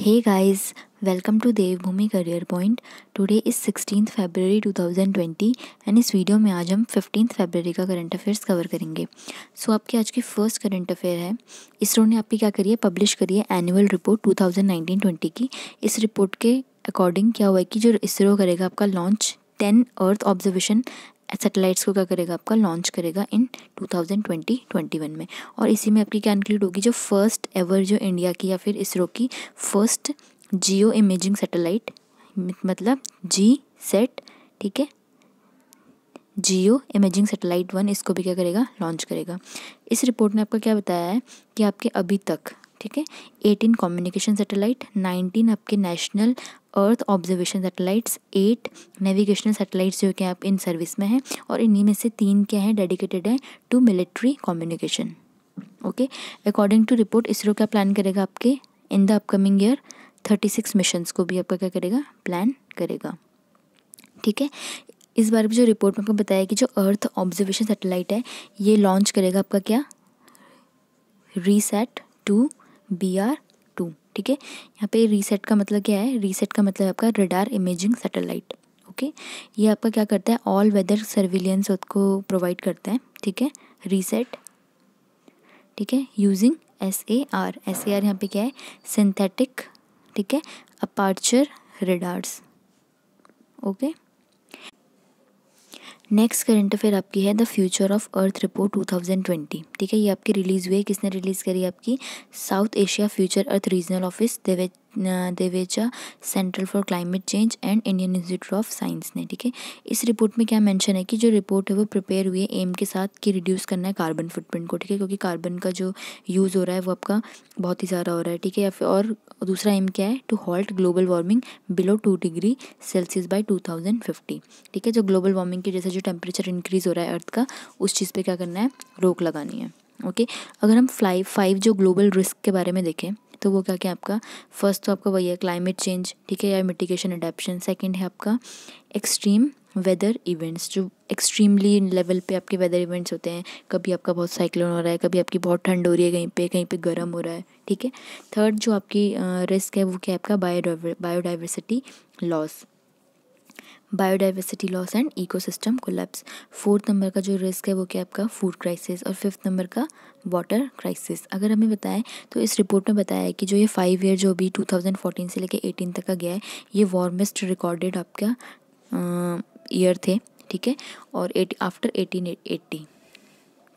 Hey guys welcome to Devbhoomi career point today is sixteen February 2020 and इस video में आज हम फिफ्टीन फेबररी का करंट अफेयर्स कवर करेंगे सो so, आपकी आज की फर्स्ट करंट अफेयर है इसरो ने आपकी क्या करी है पब्लिश करी है एनुअल रिपोर्ट 2019-20 की इस रिपोर्ट के अकॉर्डिंग क्या हुआ है कि जो इसरो करेगा आपका launch ten earth observation satellites को क्या करेगा आपका लॉन्च करेगा इन 2020 21 में और इसी में आपकी क्या इंक्लूड होगी जो फर्स्ट एवर जो इंडिया की या फिर इसरो की फर्स्ट जियो इमेजिंग सेटेलाइट मतलब जी सेट ठीक है जियो इमेजिंग सेटेलाइट वन इसको भी क्या करेगा लॉन्च करेगा इस रिपोर्ट में आपका क्या बताया है कि आपके अभी तक ठीक है एटीन कम्युनिकेशन सेटेलाइट नाइनटीन आपके national earth observation satellites eight navigational satellites जो कि आप इन सर्विस में हैं और इन्हीं में से तीन क्या हैं डेडिकेटेड हैं to military communication okay according to report ISRO क्या प्लान करेगा आपके in the upcoming year thirty six mission को भी आपका क्या करेगा प्लान करेगा ठीक है इस बार भी जो रिपोर्ट में आपको बताया कि जो अर्थ ऑब्जर्वेशन सेटेलाइट है ये लॉन्च करेगा आपका क्या RISAT two B R two ठीक है यहाँ पे रीसेट का मतलब क्या है रीसेट का मतलब आपका रेडार इमेजिंग सैटेलाइट ओके ये आपका क्या करता है ऑल वेदर सर्विलियंस को प्रोवाइड करता है ठीक है रीसेट ठीक है using S A R S A R यहाँ पे क्या है सिंथेटिक ठीक है aperture radars okay okay? Next current affair आपकी है the future of earth report 2020 ठीक है ये आपकी रिलीज़ हुई है किसने रिलीज़ करी आपकी South Asia future earth regional office देवेज Divecha centre for climate change and Indian Institute of Science ने ठीक है इस रिपोर्ट में क्या मेंशन है कि जो रिपोर्ट है वो प्रिपेयर हुई है एम के साथ कि रिड्यूस करना है कार्बन फुटप्रिंट को ठीक है क्योंकि कार्बन का जो यूज़ हो रहा है वो आपका बहुत ही ज़्यादा हो रहा है ठीक है या फिर और दूसरा एम क्या है to halt global warming below two degree Celsius by two thousand fifty ठीक है जो ग्लोबल वार्मिंग की जैसे जो टेम्परेचर इंक्रीज़ हो रहा है अर्थ का उस चीज़ पर क्या करना है रोक लगानी है ओके okay? अगर हम फ्लाई फाइव जो ग्लोबल रिस्क के बारे में देखें तो वो क्या क्या आपका फर्स्ट तो आपका वही है क्लाइमेट चेंज ठीक है या मिटिगेशन अडेप्शन सेकेंड है आपका एक्सट्रीम वेदर इवेंट्स जो एक्सट्रीमली लेवल पे आपके वेदर इवेंट्स होते हैं कभी आपका बहुत साइक्लोन हो रहा है कभी आपकी बहुत ठंड हो रही है कहीं पे कहीं पे गर्म हो रहा है ठीक है थर्ड जो आपकी रिस्क है वो क्या है आपका biodiversity loss biodiversity loss and ecosystem collapse fourth number का जो रिस्क है वो क्या आपका फूड क्राइसिस और फिफ्थ नंबर का वाटर क्राइसिस अगर हमें बताएं तो इस रिपोर्ट में बताया है कि जो ये फाइव ईयर जो थाउजेंड 2014 से लेकर 18 तक का गया है ये वार्मेस्ट रिकॉर्डेड आपका ईयर थे ठीक है और एट आफ्टर एटीन एट्टी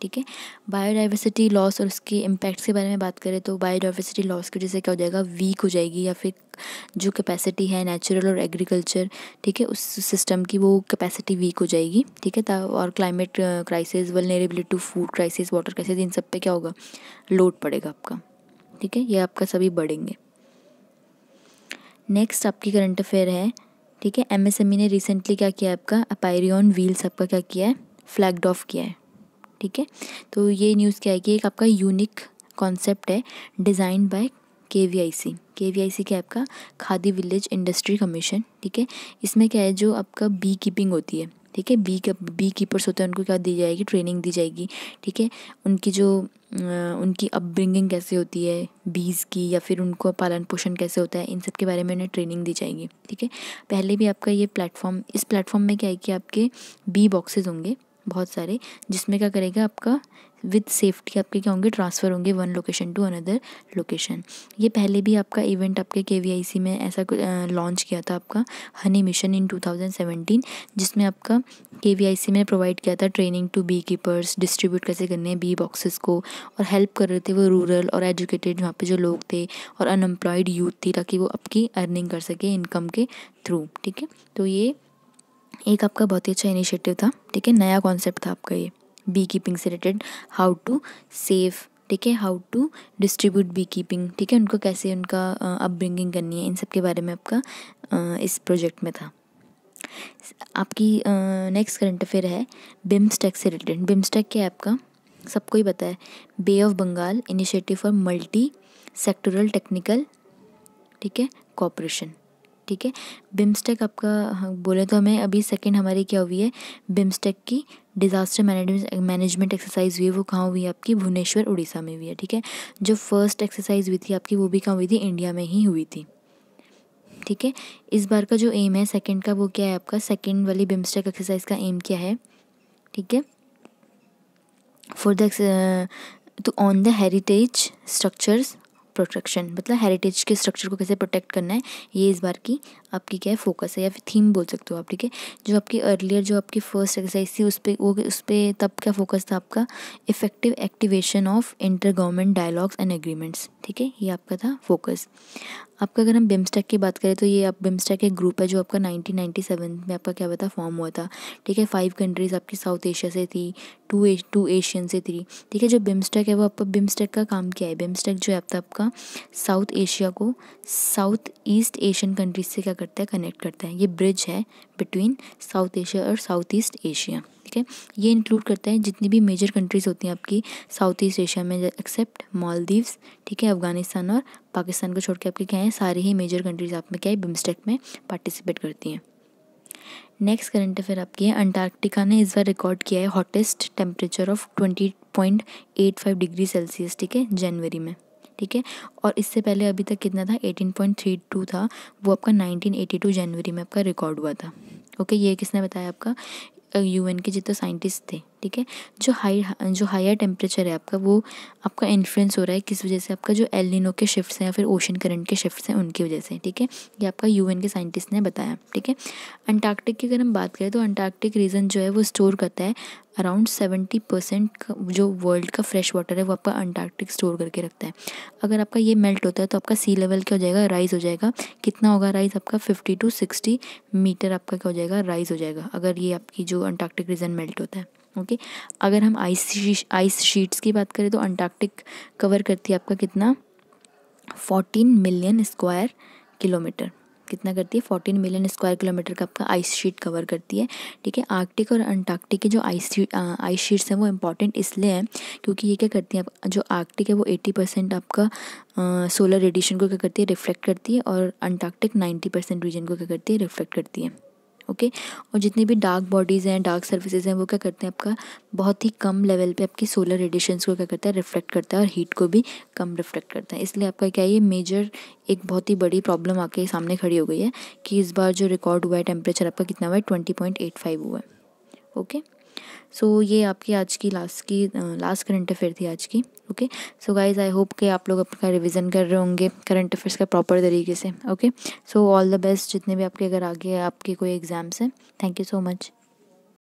ठीक है बायोडाइवर्सिटी लॉस और उसके इम्पैक्ट्स के बारे में बात करें तो बायोडाइवर्सिटी लॉस की वजह से क्या हो जाएगा वीक हो जाएगी या फिर जो कैपेसिटी है नेचुरल और एग्रीकल्चर ठीक है उस सिस्टम की वो कैपेसिटी वीक हो जाएगी ठीक है और climate crisis vulnerability to food crisis water crisis इन सब पे क्या होगा लोड पड़ेगा आपका ठीक है ये आपका सभी बढ़ेंगे नेक्स्ट आपकी करंट अफेयर है ठीक है एमएसएमई e ने रिसेंटली क्या किया है आपका अपायरियन व्हील्स आपका क्या किया है फ्लैगड ऑफ किया है ठीक है तो ये न्यूज़ क्या है कि एक आपका यूनिक कॉन्सेप्ट है design by K V I C K V I सी क्या है आपका खादी विलेज इंडस्ट्री कमीशन ठीक है इसमें क्या है जो आपका बी कीपिंग होती है ठीक है बी बी कीपर्स होते हैं उनको क्या दी जाएगी ट्रेनिंग दी जाएगी ठीक है उनकी जो उनकी अपब्रिंगिंग कैसे होती है बीज की या फिर उनको पालन पोषण कैसे होता है इन सब के बारे में उन्हें ट्रेनिंग दी जाएगी ठीक है पहले भी आपका ये प्लेटफॉर्म इस प्लेटफॉर्म में क्या है कि आपके बी बॉक्सेस होंगे बहुत सारे जिसमें क्या करेगा आपका विद सेफ्टी आपके क्या होंगे ट्रांसफ़र होंगे one location to another location ये पहले भी आपका इवेंट आपके के में ऐसा लॉन्च किया था आपका हनी मिशन इन 2017 जिसमें आपका के में प्रोवाइड किया था training to beekeepers distribute कैसे करने हैं बी बॉक्सेस को और हेल्प कर रहे थे वो रूरल और एजुकेटेड वहाँ पर जो लोग थे और अनएम्प्लॉयड यूथ थी ताकि वो आपकी अर्निंग कर सके इनकम के थ्रू ठीक है तो ये एक आपका बहुत ही अच्छा इनिशिएटिव था ठीक है नया कॉन्सेप्ट था आपका ये बी कीपिंग से रिलेटेड हाउ टू सेव ठीक है how to distribute beekeeping ठीक है उनको कैसे उनका अपब्रिंगिंग करनी है इन सब के बारे में आपका आ, इस प्रोजेक्ट में था आपकी नेक्स्ट करंट अफेयर है बिम्स्टेक से रिलेटेड बिम्स्टेक क्या है आपका सबको ही पता है Bay of Bengal initiative for multi sectoral technical ठीक है कॉपरेशन ठीक है बिम्स्टेक आपका हाँ, बोले तो हमें अभी सेकंड हमारी क्या हुई है बिम्स्टेक की डिज़ास्टर मैनेजमेंट मैनेजमेंट एक्सरसाइज हुई है वो कहाँ हुई है आपकी भुवनेश्वर उड़ीसा में हुई है ठीक है जो फर्स्ट एक्सरसाइज हुई थी आपकी वो भी कहाँ हुई थी इंडिया में ही हुई थी ठीक है इस बार का जो एम है सेकेंड का वो क्या है आपका सेकेंड वाली बिम्स्टेक एक्सरसाइज का एम क्या है ठीक है for the two on the heritage structures protection मतलब हेरिटेज के स्ट्रक्चर को कैसे प्रोटेक्ट करना है ये इस बार की आपकी क्या है फोकस है या फिर थीम बोल सकते हो आप ठीक है जो आपकी अर्लियर जो आपकी फर्स्ट एक्सरसाइज थी उस पर वो उस पर तब क्या फोकस था आपका effective activation of inter government dialogues and agreements ठीक है ये आपका था फोकस आपका अगर हम बिम्स्टेक की बात करें तो ये आप बिम्स्टेक एक ग्रुप है जो आपका 1997 में आपका क्या बता फॉर्म हुआ था ठीक है फाइव कंट्रीज़ आपकी साउथ एशिया से थी टू एश टू एशियन से थी ठीक है जो बिम्स्टेक है वो आपका बिम्स्टेक का काम क्या है बिम्स्टेक जो है आपका साउथ एशिया को साउथ ईस्ट एशियन कंट्रीज से क्या करता है कनेक्ट करता है ये ब्रिज है बिटवीन साउथ एशिया और साउथ ईस्ट एशिया ठीक है ये इंक्लूड करता है जितनी भी मेजर कंट्रीज़ होती हैं आपकी साउथ ईस्ट एशिया में एक्सेप्ट मालदीव्स ठीक है अफगानिस्तान और पाकिस्तान को छोड़ के आपके क्या है सारी ही मेजर कंट्रीज़ आप में क्या है बिम्स्टेक में पार्टिसिपेट करती हैं नेक्स्ट करंट अफेयर आपकी है अंटार्कटिका ने इस बार रिकॉर्ड किया है hottest temperature of twenty point eight five degree Celsius ठीक है जनवरी में ठीक है और इससे पहले अभी तक कितना था 18.32 था वो आपका 1982 जनवरी में आपका रिकॉर्ड हुआ था ओके ये किसने बताया आपका यूएन के जितने साइंटिस्ट थे ठीक है जो हाई जो हायर टेम्परेचर है आपका वो आपका इन्फ्लुएंस हो रहा है किस वजह से आपका जो एलिनो के शिफ्ट्स हैं या फिर ओशन करंट के शिफ्ट्स हैं उनकी वजह से ठीक है ये आपका यूएन के साइंटिस्ट ने बताया ठीक है अंटार्कटिक की अगर हम बात करें तो अंटार्कटिक रीजन जो है वो स्टोर करता है अराउंड सेवेंटी परसेंट जो वर्ल्ड का फ्रेश वाटर है वो आपका अंटार्कटिक स्टोर करके रखता है अगर आपका ये मेल्ट होता है तो आपका सी लेवल क्या हो जाएगा राइज़ हो जाएगा कितना होगा राइज़ आपका फिफ्टी टू सिक्सटी मीटर आपका क्या हो जाएगा राइज़ हो जाएगा अगर ये आपकी जो अंटार्कटिक रीजन मेल्ट होता है ओके अगर हम आइस आइस शीट्स की बात करें तो अंटार्कटिक कवर करती है आपका कितना फोर्टीन मिलियन स्क्वायर किलोमीटर कितना करती है फोर्टीन मिलियन स्क्वायर किलोमीटर का आपका आइस शीट कवर करती है ठीक है आर्कटिक और अंटार्कटिक की जो आइस शीट आइस शीट्स हैं वो इंपॉर्टेंट इसलिए हैं क्योंकि ये क्या करती है जो आर्कटिक है वो एट्टी परसेंट आपका सोलर uh, रेडिएशन को क्या करती है रिफ्लेक्ट करती है और अंटार्कटिक नाइन्टी परसेंट रीजन को क्या करती है रिफ्लेक्ट करती है ओके और जितनी भी डार्क बॉडीज़ हैं डार्क सर्विसेज हैं वो क्या करते हैं आपका बहुत ही कम लेवल पे आपकी सोलर रेडिएशन को क्या करता है रिफ्लेक्ट करता है और हीट को भी कम रिफ्लेक्ट करता है इसलिए आपका क्या ये मेजर एक बहुत ही बड़ी प्रॉब्लम आपके सामने खड़ी हो गई है कि इस बार जो रिकॉर्ड हुआ है टेम्परेचर आपका कितना हुआ है ट्वेंटी पॉइंट एट फाइव हुआ है ओके सो so, ये आपकी आज की लास्ट की लास्ट करंट अफेयर थी आज की okay so guys I hope कि आप लोग अपना रिवीजन कर रहे होंगे करंट अफेयर्स का प्रॉपर तरीके से okay so all the best जितने भी आपके अगर आगे आपके कोई एग्ज़ाम्स हैं थैंक यू सो मच